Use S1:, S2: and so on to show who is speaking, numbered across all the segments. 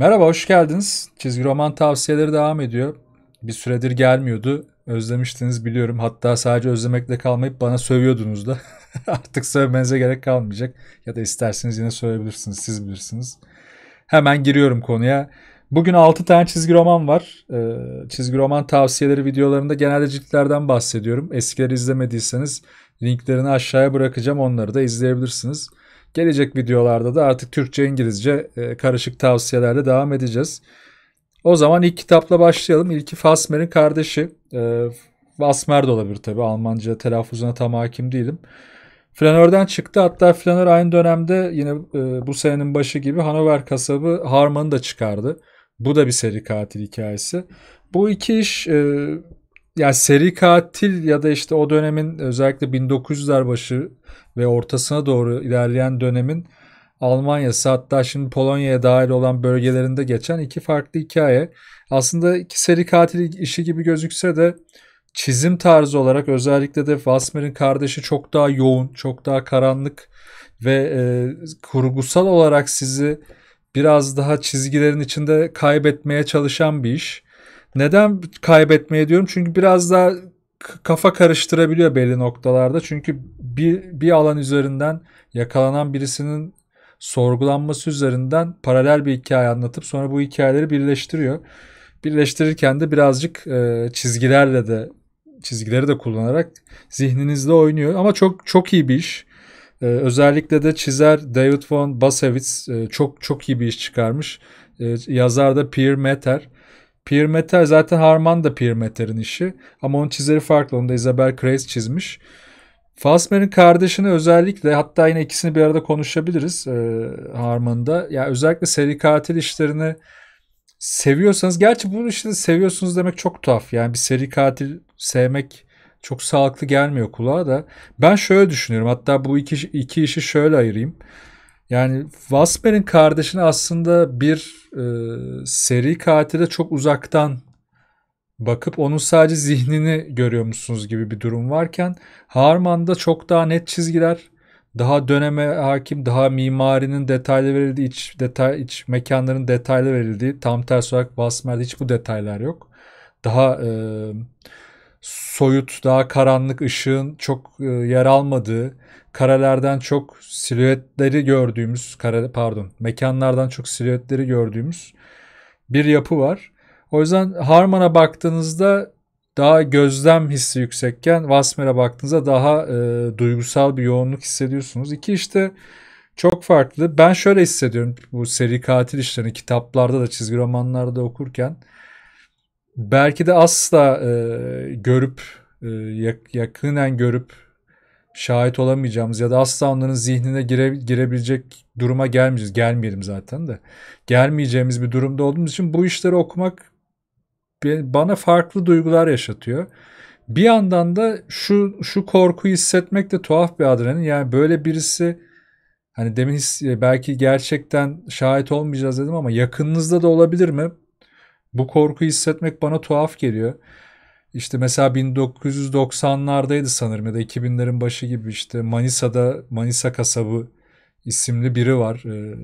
S1: Merhaba, hoş geldiniz. Çizgi roman tavsiyeleri devam ediyor. Bir süredir gelmiyordu. Özlemiştiniz biliyorum. Hatta sadece özlemekle kalmayıp bana sövüyordunuz da. Artık sövmenize gerek kalmayacak. Ya da isterseniz yine söyleyebilirsiniz, siz bilirsiniz. Hemen giriyorum konuya. Bugün 6 tane çizgi roman var. Ee, çizgi roman tavsiyeleri videolarında genelde ciltlerden bahsediyorum. Eskileri izlemediyseniz linklerini aşağıya bırakacağım. Onları da izleyebilirsiniz. Gelecek videolarda da artık Türkçe İngilizce e, karışık tavsiyelerle devam edeceğiz. O zaman ilk kitapla başlayalım. İlki Fasmer'in kardeşi. E, Fasmer de olabilir tabi Almanca telaffuzuna tam hakim değilim. Flanör'den çıktı. Hatta Flanör aynı dönemde yine e, bu senenin başı gibi Hanover kasabı Harman'ı da çıkardı. Bu da bir seri katil hikayesi. Bu iki iş e, ya seri katil ya da işte o dönemin özellikle 1900'ler başı ve ortasına doğru ilerleyen dönemin Almanya'sı hatta şimdi Polonya'ya dahil olan bölgelerinde geçen iki farklı hikaye. Aslında iki seri katil işi gibi gözükse de çizim tarzı olarak özellikle de Wasmer'in kardeşi çok daha yoğun, çok daha karanlık ve e, kurgusal olarak sizi biraz daha çizgilerin içinde kaybetmeye çalışan bir iş. Neden kaybetmeye diyorum? Çünkü biraz daha kafa karıştırabiliyor belli noktalarda. Çünkü bir, bir alan üzerinden yakalanan birisinin sorgulanması üzerinden paralel bir hikaye anlatıp sonra bu hikayeleri birleştiriyor. Birleştirirken de birazcık e, çizgilerle de çizgileri de kullanarak zihninizde oynuyor ama çok çok iyi bir iş. Ee, özellikle de çizer David von Basewitz e, çok çok iyi bir iş çıkarmış. E, yazar da Pierre Metter. Pirmeter zaten Harman da Pirmeter'in işi. Ama onun çizeri farklı. Onu da Isabel Kreis çizmiş. Fassmer'in kardeşini özellikle hatta yine ikisini bir arada konuşabiliriz e, Harman'da. Ya yani özellikle seri katil işlerini seviyorsanız gerçi bunu işini seviyorsunuz demek çok tuhaf. Yani bir seri katil sevmek çok sağlıklı gelmiyor kulağa da. Ben şöyle düşünüyorum. Hatta bu iki, iki işi şöyle ayırayım. Yani Wasper'in kardeşini aslında bir e, seri katile çok uzaktan bakıp onun sadece zihnini görüyor musunuz gibi bir durum varken Harman'da çok daha net çizgiler, daha döneme hakim, daha mimarinin detaylı verildiği, iç, detay, iç mekanların detaylı verildiği, tam tersi olarak Wasmer'de hiç bu detaylar yok. Daha e, soyut, daha karanlık ışığın çok e, yer almadığı, karelerden çok silüetleri gördüğümüz kare pardon mekanlardan çok silüetleri gördüğümüz bir yapı var. O yüzden Harman'a baktığınızda daha gözlem hissi yüksekken Wasmer'e baktığınızda daha e, duygusal bir yoğunluk hissediyorsunuz. İki işte çok farklı. Ben şöyle hissediyorum bu seri katil işlerini kitaplarda da çizgi romanlarda okurken belki de asla e, görüp e, yakından görüp şahit olamayacağımız ya da asla onların zihnine gire, girebilecek duruma gelmeyeceğiz. Gelmeyelim zaten de. Gelmeyeceğimiz bir durumda olduğumuz için bu işleri okumak bana farklı duygular yaşatıyor. Bir yandan da şu şu korkuyu hissetmek de tuhaf bir adrenalin. Yani böyle birisi hani demin e, belki gerçekten şahit olmayacağız dedim ama yakınınızda da olabilir mi? Bu korkuyu hissetmek bana tuhaf geliyor. İşte mesela 1990'lardaydı sanırım ya da 2000'lerin başı gibi işte Manisa'da Manisa Kasabı isimli biri var. Ee,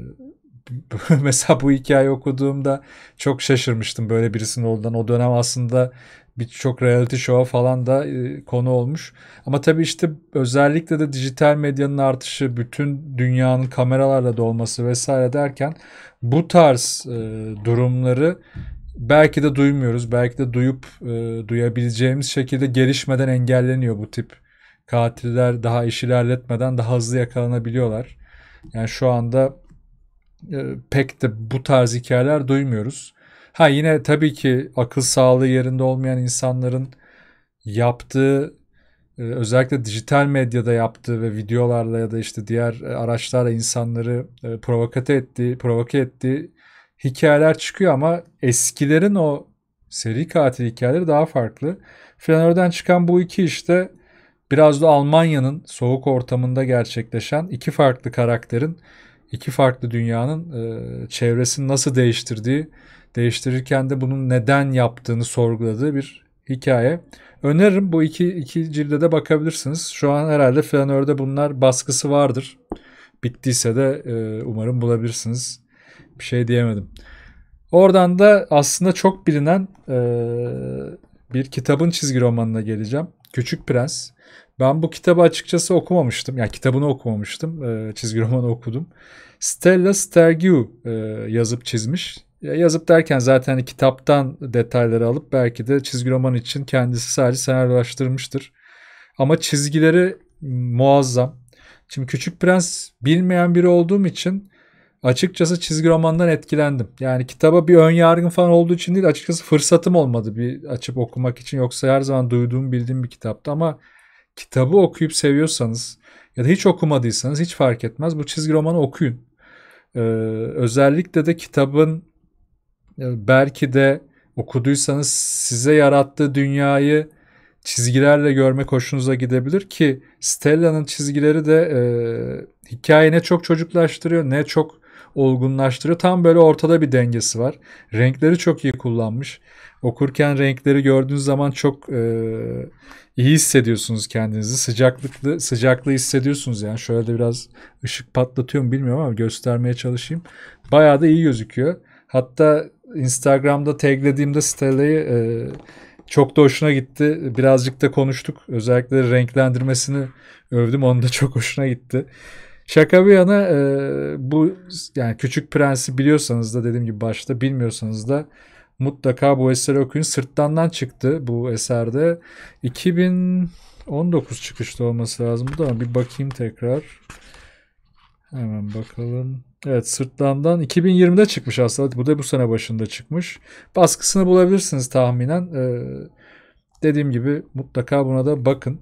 S1: mesela bu hikaye okuduğumda çok şaşırmıştım böyle birisinin olduğundan. O dönem aslında birçok reality show'a falan da e, konu olmuş. Ama tabii işte özellikle de dijital medyanın artışı, bütün dünyanın kameralarla dolması vesaire derken bu tarz e, durumları belki de duymuyoruz. Belki de duyup e, duyabileceğimiz şekilde gelişmeden engelleniyor bu tip katiller daha iş ilerletmeden daha hızlı yakalanabiliyorlar. Yani şu anda e, pek de bu tarz hikayeler duymuyoruz. Ha yine tabii ki akıl sağlığı yerinde olmayan insanların yaptığı e, özellikle dijital medyada yaptığı ve videolarla ya da işte diğer e, araçlarla insanları e, provoke ettiği provoke ettiği hikayeler çıkıyor ama eskilerin o seri katil hikayeleri daha farklı. Flanör'den çıkan bu iki işte biraz da Almanya'nın soğuk ortamında gerçekleşen iki farklı karakterin, iki farklı dünyanın e, çevresini nasıl değiştirdiği, değiştirirken de bunun neden yaptığını sorguladığı bir hikaye. Öneririm bu iki, iki cilde de bakabilirsiniz. Şu an herhalde Flanör'de bunlar baskısı vardır. Bittiyse de e, umarım bulabilirsiniz bir şey diyemedim. Oradan da aslında çok bilinen e, bir kitabın çizgi romanına geleceğim. Küçük Prens. Ben bu kitabı açıkçası okumamıştım. Yani kitabını okumamıştım. E, çizgi romanı okudum. Stella Stergiou e, yazıp çizmiş. Ya, yazıp derken zaten hani kitaptan detayları alıp belki de çizgi roman için kendisi sadece senaryolaştırmıştır. Ama çizgileri muazzam. Şimdi Küçük Prens bilmeyen biri olduğum için açıkçası çizgi romandan etkilendim. Yani kitaba bir ön yargım falan olduğu için değil açıkçası fırsatım olmadı bir açıp okumak için. Yoksa her zaman duyduğum bildiğim bir kitaptı ama kitabı okuyup seviyorsanız ya da hiç okumadıysanız hiç fark etmez. Bu çizgi romanı okuyun. Ee, özellikle de kitabın e, belki de okuduysanız size yarattığı dünyayı çizgilerle görmek hoşunuza gidebilir ki Stella'nın çizgileri de e, hikayeyi çok çocuklaştırıyor ne çok olgunlaştırıyor. Tam böyle ortada bir dengesi var. Renkleri çok iyi kullanmış. Okurken renkleri gördüğünüz zaman çok e, iyi hissediyorsunuz kendinizi. Sıcaklıklı sıcaklığı hissediyorsunuz yani. Şöyle de biraz ışık patlatıyorum, mu bilmiyorum ama göstermeye çalışayım. Bayağı da iyi gözüküyor. Hatta Instagram'da taglediğimde Stella'yı e, çok da hoşuna gitti. Birazcık da konuştuk. Özellikle renklendirmesini övdüm. Onun da çok hoşuna gitti. Şaka bir yana e, bu yani Küçük Prens'i biliyorsanız da dediğim gibi başta bilmiyorsanız da mutlaka bu eseri okuyun. Sırttandan çıktı bu eserde. 2019 çıkışlı olması lazım. Bu da bir bakayım tekrar. Hemen bakalım. Evet Sırtlan'dan 2020'de çıkmış aslında. Bu da bu sene başında çıkmış. Baskısını bulabilirsiniz tahminen. Ee, dediğim gibi mutlaka buna da bakın.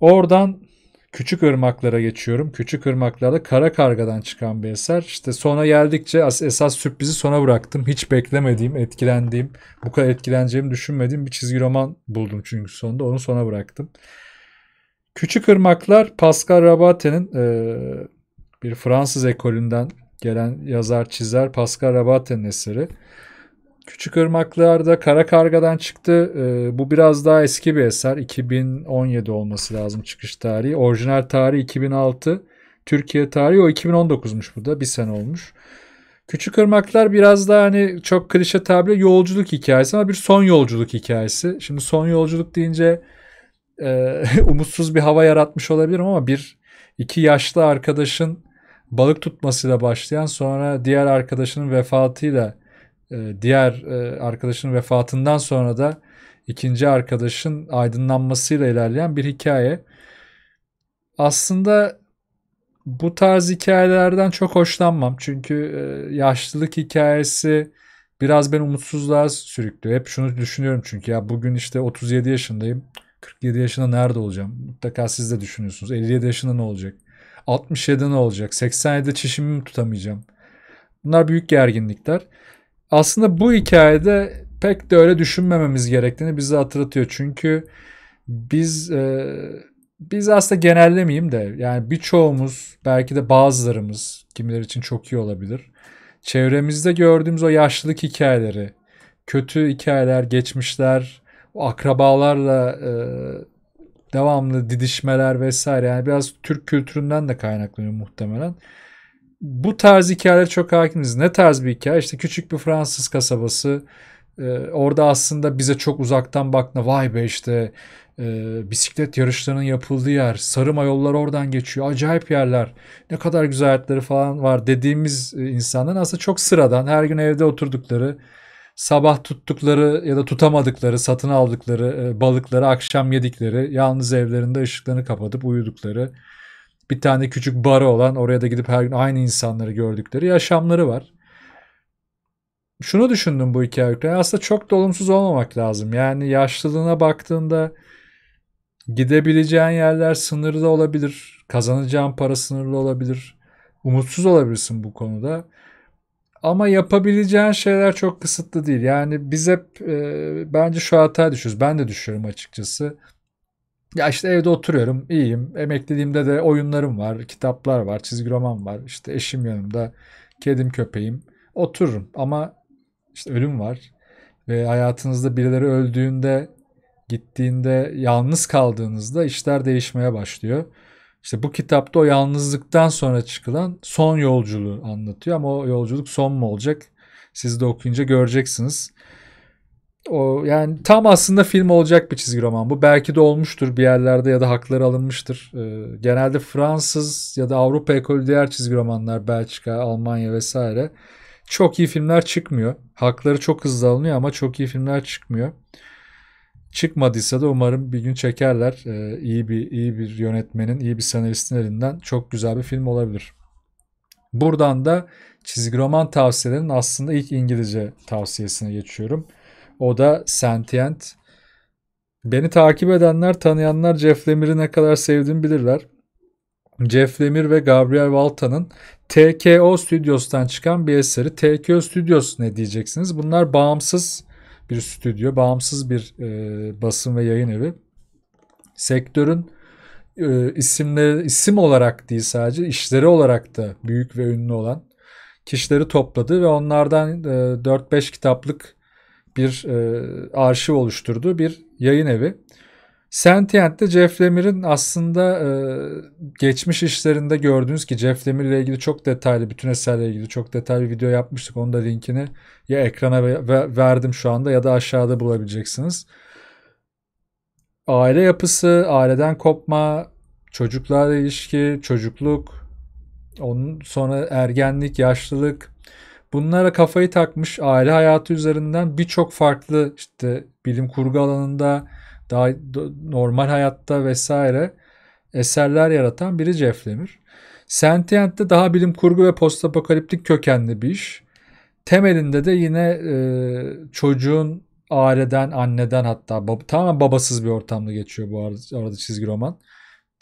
S1: Oradan Küçük Irmaklara geçiyorum. Küçük Irmaklarda Kara Karga'dan çıkan bir eser. İşte sona geldikçe as esas sürprizi sona bıraktım. Hiç beklemediğim, etkilendiğim, bu kadar etkileneceğimi düşünmediğim bir çizgi roman buldum çünkü sonunda. Onu sona bıraktım. Küçük Irmaklar Pascal Rabate'nin e, bir Fransız ekolünden gelen yazar çizer Pascal Rabate'nin eseri. Küçük Irmaklar'da Kara Karga'dan çıktı. Ee, bu biraz daha eski bir eser. 2017 olması lazım çıkış tarihi. Orijinal tarihi 2006. Türkiye tarihi o 2019'muş bu da. Bir sene olmuş. Küçük Irmaklar biraz daha hani çok klişe tabiri yolculuk hikayesi ama bir son yolculuk hikayesi. Şimdi son yolculuk deyince e, umutsuz bir hava yaratmış olabilirim ama bir iki yaşlı arkadaşın balık tutmasıyla başlayan sonra diğer arkadaşının vefatıyla ee, diğer e, arkadaşının vefatından sonra da ikinci arkadaşın aydınlanmasıyla ilerleyen bir hikaye. Aslında bu tarz hikayelerden çok hoşlanmam. Çünkü e, yaşlılık hikayesi biraz beni umutsuzluğa sürüklüyor. Hep şunu düşünüyorum çünkü ya bugün işte 37 yaşındayım. 47 yaşında nerede olacağım? Mutlaka siz de düşünüyorsunuz. 57 yaşında ne olacak? 67 ne olacak? 87'de çişimi mi tutamayacağım? Bunlar büyük gerginlikler aslında bu hikayede pek de öyle düşünmememiz gerektiğini bize hatırlatıyor. Çünkü biz e, biz aslında genellemeyeyim de yani birçoğumuz belki de bazılarımız kimiler için çok iyi olabilir. Çevremizde gördüğümüz o yaşlılık hikayeleri, kötü hikayeler, geçmişler, o akrabalarla e, devamlı didişmeler vesaire yani biraz Türk kültüründen de kaynaklanıyor muhtemelen bu tarz hikayeler çok hakimiz. Ne tarz bir hikaye? İşte küçük bir Fransız kasabası. Ee, orada aslında bize çok uzaktan baktığında vay be işte e, bisiklet yarışlarının yapıldığı yer. Sarıma yollar oradan geçiyor. Acayip yerler. Ne kadar güzel hayatları falan var dediğimiz e, insanların aslında çok sıradan her gün evde oturdukları sabah tuttukları ya da tutamadıkları, satın aldıkları e, balıkları akşam yedikleri, yalnız evlerinde ışıklarını kapatıp uyudukları bir tane küçük barı olan oraya da gidip her gün aynı insanları gördükleri yaşamları var. Şunu düşündüm bu hikaye Aslında çok da olumsuz olmamak lazım. Yani yaşlılığına baktığında gidebileceğin yerler sınırlı olabilir. Kazanacağın para sınırlı olabilir. Umutsuz olabilirsin bu konuda. Ama yapabileceğin şeyler çok kısıtlı değil. Yani biz hep e, bence şu hataya düşüyoruz. Ben de düşüyorum açıkçası ya işte evde oturuyorum, iyiyim. Emeklediğimde de oyunlarım var, kitaplar var, çizgi roman var. İşte eşim yanımda, kedim köpeğim. Otururum ama işte ölüm var. Ve hayatınızda birileri öldüğünde, gittiğinde, yalnız kaldığınızda işler değişmeye başlıyor. İşte bu kitapta o yalnızlıktan sonra çıkılan son yolculuğu anlatıyor ama o yolculuk son mu olacak? Siz de okuyunca göreceksiniz. O yani tam aslında film olacak bir çizgi roman bu. Belki de olmuştur bir yerlerde ya da hakları alınmıştır. Ee, genelde Fransız ya da Avrupa ekolü diğer çizgi romanlar Belçika, Almanya vesaire çok iyi filmler çıkmıyor. Hakları çok hızlı alınıyor ama çok iyi filmler çıkmıyor. Çıkmadıysa da umarım bir gün çekerler. Ee, iyi bir iyi bir yönetmenin, iyi bir senaristin elinden çok güzel bir film olabilir. Buradan da çizgi roman tavsiyelerinin aslında ilk İngilizce tavsiyesine geçiyorum. O da Sentient. Beni takip edenler, tanıyanlar Jeff Lemir'i ne kadar sevdiğimi bilirler. Jeff Lemire ve Gabriel Valta'nın TKO Studios'tan çıkan bir eseri. TKO Studios ne diyeceksiniz? Bunlar bağımsız bir stüdyo, bağımsız bir e, basın ve yayın evi. Sektörün e, isimleri, isim olarak değil sadece işleri olarak da büyük ve ünlü olan kişileri topladı ve onlardan e, 4-5 kitaplık bir e, arşiv oluşturduğu bir yayın evi. Sentient'te Jeff Lemire'in aslında e, geçmiş işlerinde gördüğünüz ki Jeff Lemire ile ilgili çok detaylı, bütün eserle ilgili çok detaylı bir video yapmıştık. Onun da linkini ya ekrana ve, ve, verdim şu anda ya da aşağıda bulabileceksiniz. Aile yapısı, aileden kopma, çocuklarla ilişki, çocukluk, onun sonra ergenlik, yaşlılık, Bunlara kafayı takmış aile hayatı üzerinden birçok farklı işte bilim kurgu alanında daha normal hayatta vesaire eserler yaratan biri Jeff Lemire. Sentient de daha bilim kurgu ve postapokaliptik kökenli bir iş. Temelinde de yine e, çocuğun aileden, anneden hatta bab tamamen babasız bir ortamda geçiyor bu arada, arada çizgi roman.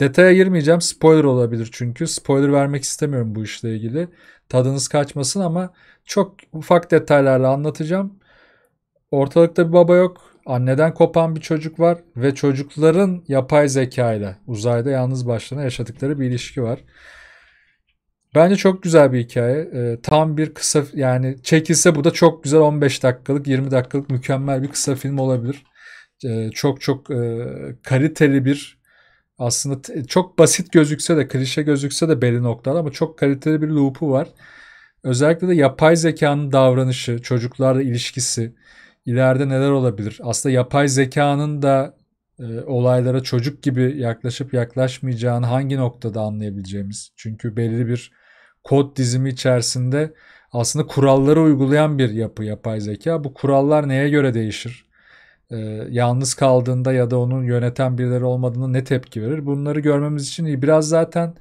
S1: Detaya girmeyeceğim. Spoiler olabilir çünkü. Spoiler vermek istemiyorum bu işle ilgili. Tadınız kaçmasın ama çok ufak detaylarla anlatacağım. Ortalıkta bir baba yok. Anneden kopan bir çocuk var ve çocukların yapay zeka ile uzayda yalnız başlarına yaşadıkları bir ilişki var. Bence çok güzel bir hikaye. E, tam bir kısa yani çekilse bu da çok güzel 15 dakikalık 20 dakikalık mükemmel bir kısa film olabilir. E, çok çok e, kaliteli bir aslında çok basit gözükse de klişe gözükse de belli noktalar ama çok kaliteli bir loop'u var. Özellikle de yapay zekanın davranışı, çocuklarla ilişkisi, ileride neler olabilir? Aslında yapay zekanın da e, olaylara çocuk gibi yaklaşıp yaklaşmayacağını hangi noktada anlayabileceğimiz? Çünkü belli bir kod dizimi içerisinde aslında kuralları uygulayan bir yapı yapay zeka. Bu kurallar neye göre değişir? e, yalnız kaldığında ya da onun yöneten birileri olmadığında ne tepki verir? Bunları görmemiz için iyi. Biraz zaten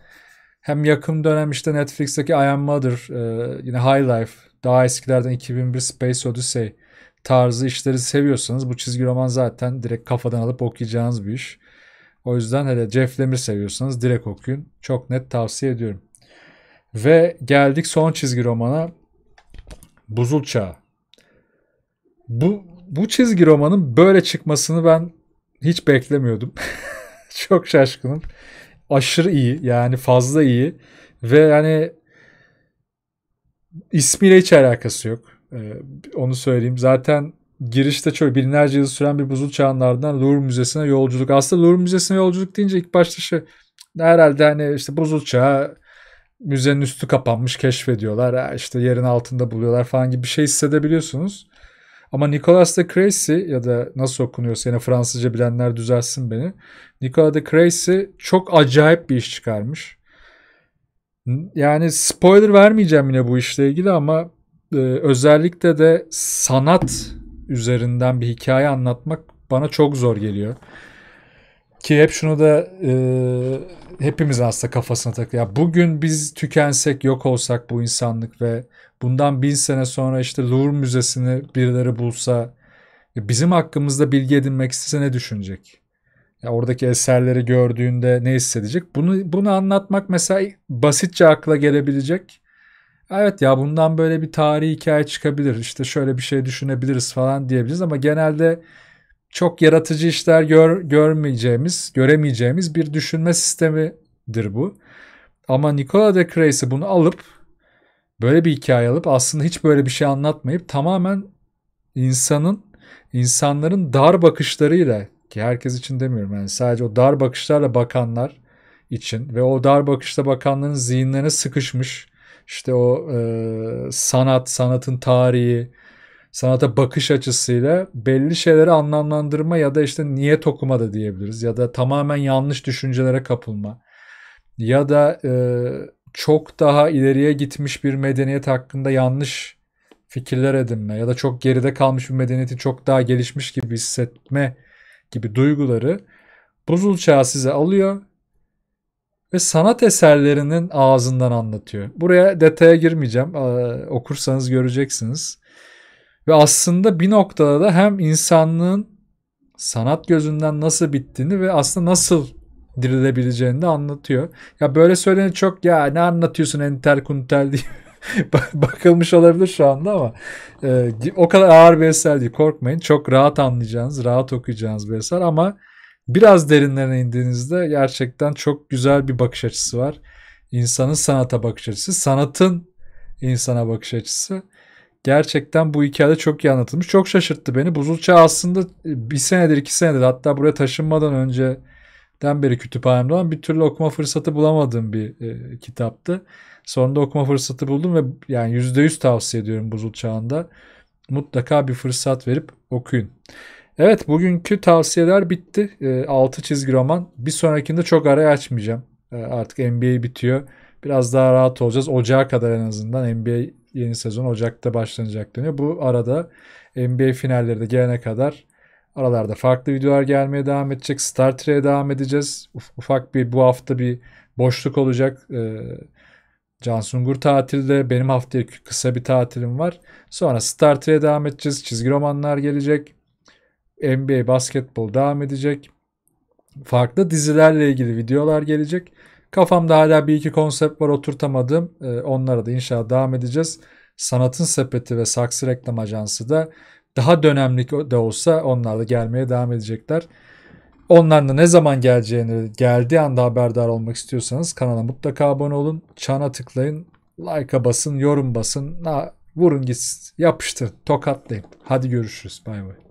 S1: hem yakın dönem işte Netflix'teki I Am Mother, e, yine High Life, daha eskilerden 2001 Space Odyssey tarzı işleri seviyorsanız bu çizgi roman zaten direkt kafadan alıp okuyacağınız bir iş. O yüzden hele Jeff Lemire seviyorsanız direkt okuyun. Çok net tavsiye ediyorum. Ve geldik son çizgi romana. Buzul Çağı. Bu bu çizgi romanın böyle çıkmasını ben hiç beklemiyordum. Çok şaşkınım. Aşırı iyi yani fazla iyi ve yani ismiyle hiç alakası yok. Ee, onu söyleyeyim. Zaten girişte çok binlerce yıl süren bir buzul çağlarından Louvre Müzesi'ne yolculuk. Aslında Louvre Müzesi'ne yolculuk deyince ilk başta şu şey, herhalde hani işte buzul çağı müzenin üstü kapanmış keşfediyorlar. işte yerin altında buluyorlar falan gibi bir şey hissedebiliyorsunuz. Ama Nicolas de Crecy ya da nasıl okunuyor yine Fransızca bilenler düzelsin beni. Nicolas de Crecy çok acayip bir iş çıkarmış. Yani spoiler vermeyeceğim yine bu işle ilgili ama e, özellikle de sanat üzerinden bir hikaye anlatmak bana çok zor geliyor. Ki hep şunu da e, hepimiz aslında kafasına takıyor. bugün biz tükensek, yok olsak bu insanlık ve bundan bin sene sonra işte Louvre Müzesi'ni birileri bulsa bizim hakkımızda bilgi edinmek istese ne düşünecek? Ya oradaki eserleri gördüğünde ne hissedecek? Bunu bunu anlatmak mesela basitçe akla gelebilecek. Evet ya bundan böyle bir tarihi hikaye çıkabilir. İşte şöyle bir şey düşünebiliriz falan diyebiliriz ama genelde çok yaratıcı işler gör, görmeyeceğimiz, göremeyeceğimiz bir düşünme sistemidir bu. Ama Nikola de Creysi bunu alıp böyle bir hikaye alıp aslında hiç böyle bir şey anlatmayıp tamamen insanın insanların dar bakışlarıyla ki herkes için demiyorum yani sadece o dar bakışlarla bakanlar için ve o dar bakışta bakanların zihinlerine sıkışmış işte o e, sanat, sanatın tarihi, sanata bakış açısıyla belli şeyleri anlamlandırma ya da işte niyet okuma da diyebiliriz ya da tamamen yanlış düşüncelere kapılma ya da e, çok daha ileriye gitmiş bir medeniyet hakkında yanlış fikirler edinme ya da çok geride kalmış bir medeniyeti çok daha gelişmiş gibi hissetme gibi duyguları buzul çağı size alıyor ve sanat eserlerinin ağzından anlatıyor. Buraya detaya girmeyeceğim. Ee, okursanız göreceksiniz. Ve aslında bir noktada da hem insanlığın sanat gözünden nasıl bittiğini ve aslında nasıl dirilebileceğini de anlatıyor. Ya böyle söyleyen çok ya ne anlatıyorsun entel kuntel diye bakılmış olabilir şu anda ama e, o kadar ağır bir eser değil korkmayın. Çok rahat anlayacağınız, rahat okuyacağınız bir eser ama biraz derinlerine indiğinizde gerçekten çok güzel bir bakış açısı var. İnsanın sanata bakış açısı, sanatın insana bakış açısı gerçekten bu hikayede çok iyi anlatılmış. Çok şaşırttı beni. Buzul Çağı aslında e, bir senedir iki senedir hatta buraya taşınmadan önceden beri kütüphanemde olan bir türlü okuma fırsatı bulamadığım bir e, kitaptı. Sonunda okuma fırsatı buldum ve yani %100 tavsiye ediyorum Buzul Çağı'nda. Mutlaka bir fırsat verip okuyun. Evet bugünkü tavsiyeler bitti. E, 6 çizgi roman. Bir sonrakinde çok araya açmayacağım. E, artık NBA bitiyor. Biraz daha rahat olacağız. Ocağa kadar en azından NBA yeni sezon Ocak'ta başlanacak deniyor. Bu arada NBA finalleri de gelene kadar aralarda farklı videolar gelmeye devam edecek. Star Trek'e devam edeceğiz. Ufak bir bu hafta bir boşluk olacak. Ee, Can Sungur tatilde. Benim haftaya kısa bir tatilim var. Sonra Star Trek'e devam edeceğiz. Çizgi romanlar gelecek. NBA basketbol devam edecek. Farklı dizilerle ilgili videolar gelecek. Kafamda hala bir iki konsept var oturtamadım. Ee, onlara da inşallah devam edeceğiz. Sanatın Sepeti ve Saksı Reklam Ajansı da daha dönemlik de olsa onlar da gelmeye devam edecekler. Onların da ne zaman geleceğini geldiği anda haberdar olmak istiyorsanız kanala mutlaka abone olun. Çana tıklayın. Like'a basın, yorum basın. vurun gitsin. Yapıştır. Tokatlayın. Hadi görüşürüz. Bay bay.